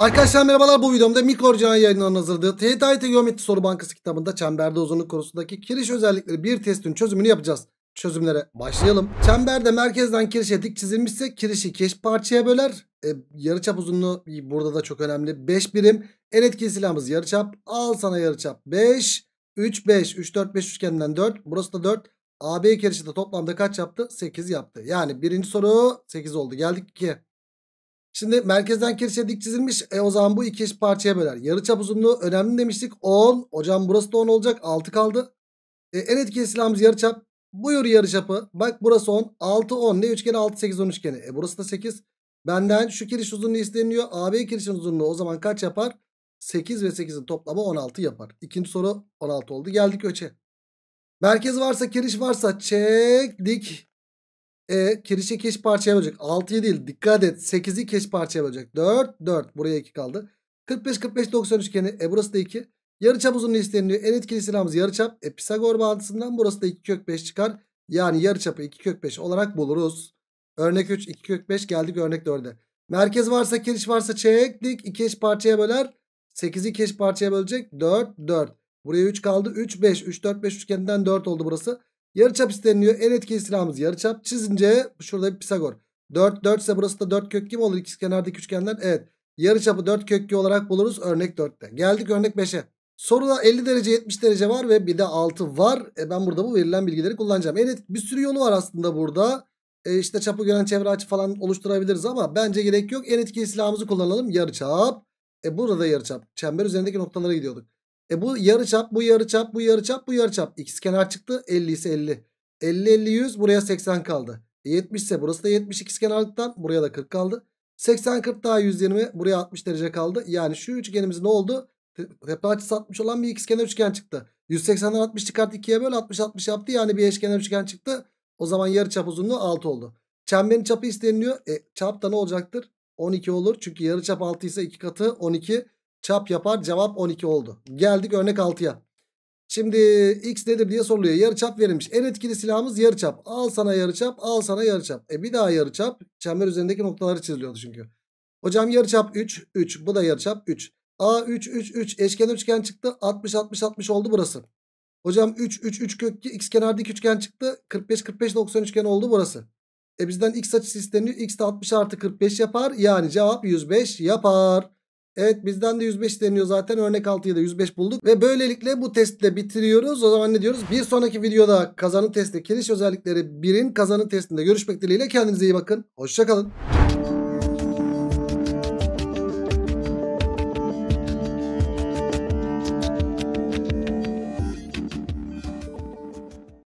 Arkadaşlar merhabalar bu videomda Mikor Can yayınlarının hazırladığı TDIT Geometri Soru Bankası kitabında çemberde uzunluk konusundaki kiriş özellikleri bir testin çözümünü yapacağız. Çözümlere başlayalım. Çemberde merkezden kiriş dik çizilmişse kirişi iki parçaya böler. E, yarıçap uzunluğu burada da çok önemli. 5 birim. El etkili silahımız yarıçap. Al sana yarıçap 5. 3 5 3 4 5 üçgeninden 4. Burası da 4. AB kirişi de toplamda kaç yaptı? 8 yaptı. Yani birinci soru 8 oldu. Geldik 2. Şimdi merkezden kirişe dik çizilmiş. E o zaman bu iki eşit parçaya böler. Yarıçap uzunluğu önemli demiştik. 10. Hocam burası da 10 olacak. 6 kaldı. E, en etkili silahımız yarıçap. Buyur yarıçapı. Bak burası 10. 6 10 ne? üçgeni 6 8 10 üçgeni. E burası da 8. Benden şu kiriş uzunluğu isteniyor. AB kirişin uzunluğu o zaman kaç yapar? 8 ve 8'in toplamı 16 yapar. İkinci soru 16 oldu. Geldik öçe. Merkez varsa kiriş varsa çek dik e kirişi keş parçaya bölecek. 6'yı değil dikkat et 8'i keş parçaya bölecek. 4 4 buraya 2 kaldı. 45 45 90 üçgeni e burası da 2. Yarıçap uzunluğu isteniliyor. En etkili silahımız yarıçap. E Pisagor bağıntısından burası da 2 kök 5 çıkar. Yani yarıçapı 2 kök 5 olarak buluruz. Örnek 3 2 kök 5 geldik örnek 4'e. Merkez varsa kiriş varsa çektik. 2 eş parçaya böler. 8'i 2 parçaya bölecek. 4 4. Buraya 3 kaldı. 3 5 3 4 5 üçgeninden 4 oldu burası. Yarıçap isteniyor. En etkili silahımız yarıçap. Çizince şurada bir Pisagor. 4 4 ise burası da 4 kök gibi olur? İkiz kenardaki üçgenler. Evet. Yarıçapı 4 kökü olarak buluruz. Örnek 4'te. Geldik örnek 5'e. Soruda 50 derece 70 derece var ve bir de 6 var. E ben burada bu verilen bilgileri kullanacağım. En Evet bir sürü yolu var aslında burada. E işte çapı gören çevre açı falan oluşturabiliriz ama bence gerek yok. En etkili silahımızı kullanalım. Yarıçap. E burada yarıçap. Çember üzerindeki noktalara gidiyorduk. E bu çap, bu yarı çap, bu yarı çap, bu yarı çap. İkisi kenar çıktı. 50 ise 50. 50 50 100 buraya 80 kaldı. E 70 ise burası da 70 ikizkenarlıktan buraya da 40 kaldı. 80 40 daha 120 buraya 60 derece kaldı. Yani şu üçgenimiz ne oldu? Tepe açısı 60 olan bir ikizkenar üçgen çıktı. 180'den 60 çıkart 2'ye böl 60 60 yaptı. Yani bir eşkenar üçgen çıktı. O zaman yarıçap uzunluğu 6 oldu. Çemberin çapı isteniliyor. E, çap da ne olacaktır? 12 olur. Çünkü yarıçap 6 ise 2 katı 12. Çap yapar cevap 12 oldu. Geldik örnek 6'ya. Şimdi x nedir diye soruluyor. Yarı çap verilmiş. En etkili silahımız yarı çap. Al sana yarı çap, al sana yarıçap. E bir daha yarı çap. Çember üzerindeki noktaları çiziliyordu çünkü. Hocam yarı çap 3, 3. Bu da yarı çap 3. A 3 3 3 eşken üçgen çıktı. 60 60 60 oldu burası. Hocam 3 3 3 kök x kenar dik üçgen çıktı. 45 45 90 üçgen oldu burası. E bizden x açısı isteniyor. X de 60 artı 45 yapar. Yani cevap 105 yapar. Evet bizden de 105 deniyor zaten. Örnek 6'ya da 105 bulduk. Ve böylelikle bu testle bitiriyoruz. O zaman ne diyoruz? Bir sonraki videoda kazanın testi, kiriş özellikleri 1'in kazanın testinde görüşmek dileğiyle. Kendinize iyi bakın. Hoşçakalın.